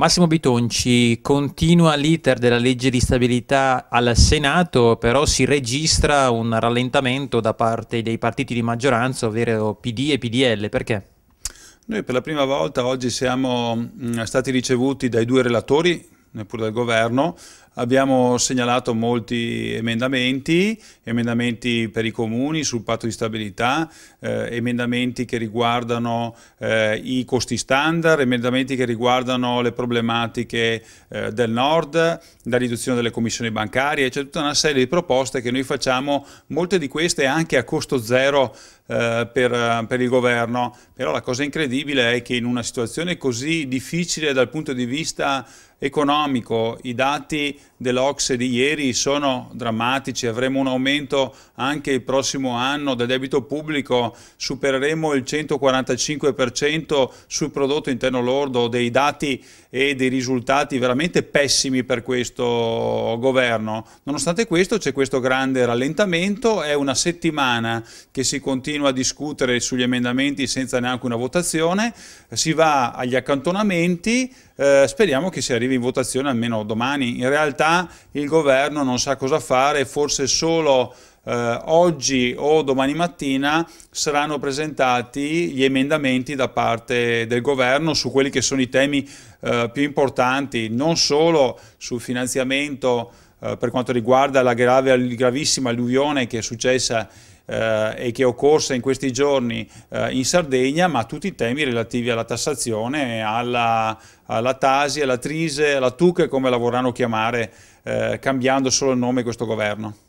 Massimo Bitonci, continua l'iter della legge di stabilità al Senato, però si registra un rallentamento da parte dei partiti di maggioranza, ovvero PD e PDL, perché? Noi per la prima volta oggi siamo mm, stati ricevuti dai due relatori, neppure dal governo, abbiamo segnalato molti emendamenti, emendamenti per i comuni sul patto di stabilità, eh, emendamenti che riguardano eh, i costi standard, emendamenti che riguardano le problematiche eh, del nord, la riduzione delle commissioni bancarie, c'è cioè tutta una serie di proposte che noi facciamo, molte di queste anche a costo zero eh, per, per il governo, però la cosa incredibile è che in una situazione così difficile dal punto di vista economico, i dati dell'Ox di ieri sono drammatici, avremo un aumento anche il prossimo anno del debito pubblico, supereremo il 145% sul prodotto interno lordo, dei dati e dei risultati veramente pessimi per questo governo. Nonostante questo c'è questo grande rallentamento, è una settimana che si continua a discutere sugli emendamenti senza neanche una votazione, si va agli accantonamenti, eh, speriamo che si arrivi in votazione almeno domani. In realtà il governo non sa cosa fare, forse solo eh, oggi o domani mattina saranno presentati gli emendamenti da parte del governo su quelli che sono i temi eh, più importanti, non solo sul finanziamento eh, per quanto riguarda la, grave, la gravissima alluvione che è successa eh, e che è occorsa in questi giorni eh, in Sardegna, ma tutti i temi relativi alla tassazione, alla, alla Tasi, alla Trise, alla TUC, come la vorranno chiamare, eh, cambiando solo il nome questo governo.